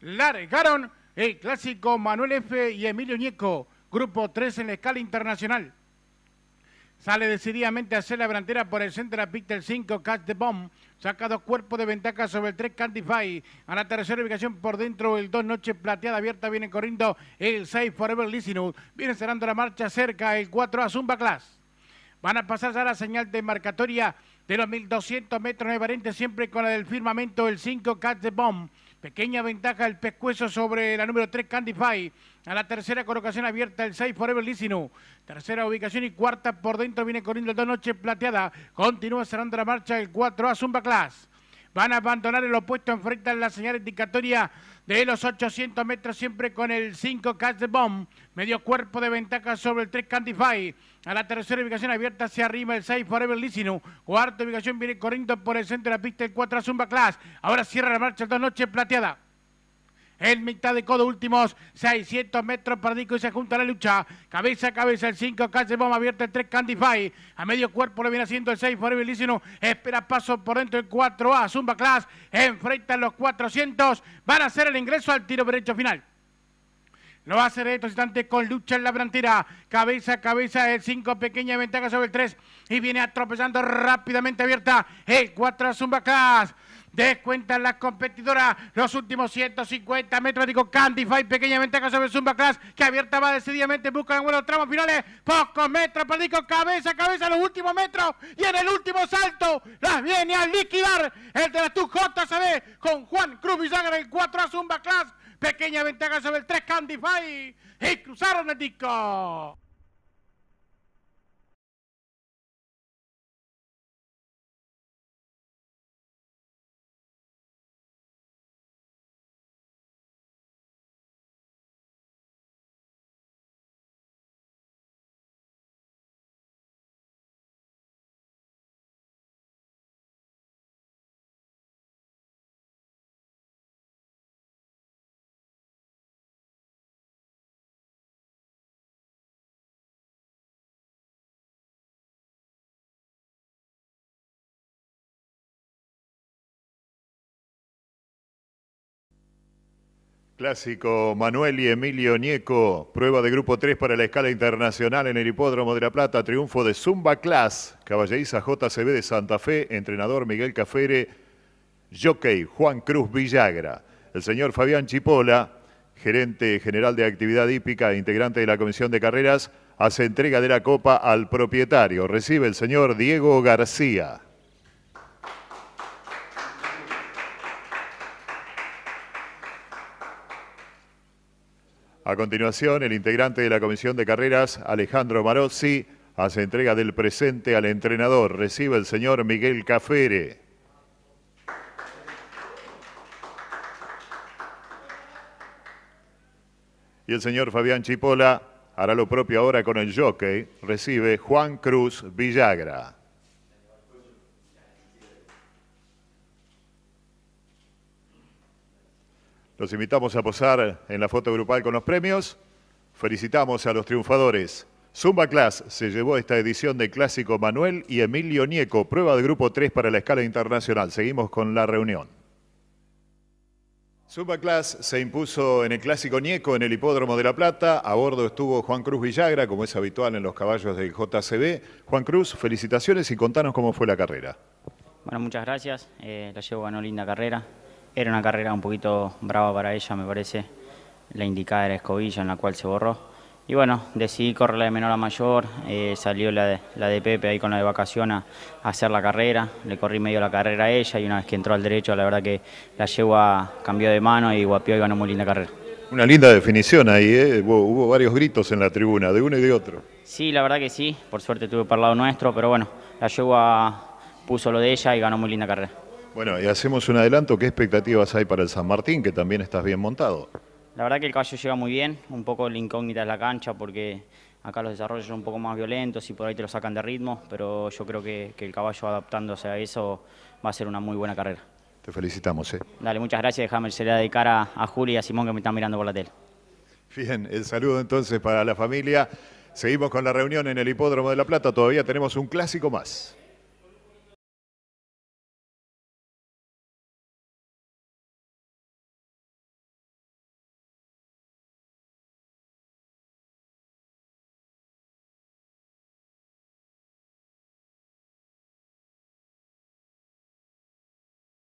largaron el clásico Manuel F. y Emilio Ñeco, grupo 3 en la escala internacional. Sale decididamente a hacer la delantera por el centro de la pista el 5, Catch the Bomb. Saca dos cuerpos de ventaja sobre el 3 Cantify. A la tercera ubicación por dentro el 2 Noche Plateada Abierta. Viene corriendo el 6 Forever Listening. Viene cerrando la marcha cerca el 4 a Zumba Class. Van a pasar a la señal de marcatoria de los 1200 metros de variante, siempre con la del firmamento el 5 Catch the Bomb. Pequeña ventaja del pescuezo sobre la número 3, Candy A la tercera colocación abierta el 6 Forever Lissinu. Tercera ubicación y cuarta por dentro viene corriendo el 2 Noche Plateada. Continúa cerrando la marcha el 4 a Zumba Class. Van a abandonar el opuesto, a la señal indicatoria de los 800 metros, siempre con el 5 Catch the Bomb. Medio cuerpo de ventaja sobre el 3 Candy A la tercera ubicación abierta se arriba el 6 Forever Listening. Cuarta ubicación viene corriendo por el centro de la pista el 4 Zumba Class. Ahora cierra la marcha el 2 Noche Plateada en mitad de codo últimos 600 metros para Dico y se junta la lucha. Cabeza a cabeza el 5, Calle Bomba abierta el 3, Candify. A medio cuerpo le viene haciendo el 6, Forever listen. Espera paso por dentro el 4A, Zumba Class. Enfrenta los 400. Van a hacer el ingreso al tiro derecho final. Lo va a hacer estos instantes con lucha en la frontera. Cabeza a cabeza el 5, pequeña ventaja sobre el 3. Y viene atropellando rápidamente abierta el 4 Zumba Class. Descuentan las competidoras los últimos 150 metros. Digo, Candify, pequeña ventaja sobre Zumba Class, que abierta va decididamente en busca de buenos tramos finales. Pocos metros, para Dico, cabeza, cabeza, los últimos metros. Y en el último salto, las viene a liquidar el de la JCB con Juan Cruz sangre el 4 a Zumba Class. Pequeña ventaja sobre el 3 Candify. Y cruzaron el disco. Clásico Manuel y Emilio Nieco, prueba de grupo 3 para la escala internacional en el Hipódromo de La Plata, triunfo de Zumba Class, caballeriza JCB de Santa Fe, entrenador Miguel Cafere, jockey Juan Cruz Villagra, el señor Fabián Chipola, gerente general de actividad hípica e integrante de la comisión de carreras, hace entrega de la copa al propietario. Recibe el señor Diego García. A continuación, el integrante de la Comisión de Carreras, Alejandro Marozzi, hace entrega del presente al entrenador. Recibe el señor Miguel Cafere. Y el señor Fabián Chipola hará lo propio ahora con el jockey. Recibe Juan Cruz Villagra. Los invitamos a posar en la foto grupal con los premios. Felicitamos a los triunfadores. Zumba Class se llevó esta edición de Clásico Manuel y Emilio Nieco, prueba de grupo 3 para la escala internacional. Seguimos con la reunión. Zumba Class se impuso en el Clásico Nieco en el Hipódromo de La Plata. A bordo estuvo Juan Cruz Villagra, como es habitual en los caballos del JCB. Juan Cruz, felicitaciones y contanos cómo fue la carrera. Bueno, muchas gracias. Eh, la llevo una linda carrera. Era una carrera un poquito brava para ella, me parece. La indicada era Escobilla, en la cual se borró. Y bueno, decidí correr de menor a mayor, eh, salió la de, la Pepe ahí con la de vacación a, hacer la carrera, le corrí medio la carrera a ella y una vez que entró al derecho, la verdad que la yegua cambió de mano y guapió y ganó muy linda carrera. Una linda definición ahí, ¿eh? hubo, varios gritos en la tribuna, de uno y de otro. Sí, la verdad que sí, por suerte tuve para el lado nuestro, pero bueno, la yegua puso lo de ella y ganó muy linda carrera. Bueno, y hacemos un adelanto, ¿qué expectativas hay para el San Martín, que también estás bien montado? La verdad que el caballo llega muy bien, un poco la incógnita es la cancha, porque acá los desarrollos son un poco más violentos y por ahí te lo sacan de ritmo, pero yo creo que, el caballo adaptándose a eso va a ser una muy buena carrera. Te felicitamos, ¿eh? Dale, muchas gracias, déjame se le de a, a Juli y a Simón que me están mirando por la tele. Bien, el saludo entonces para la familia. Seguimos con la reunión en el Hipódromo de La Plata, todavía tenemos un clásico más.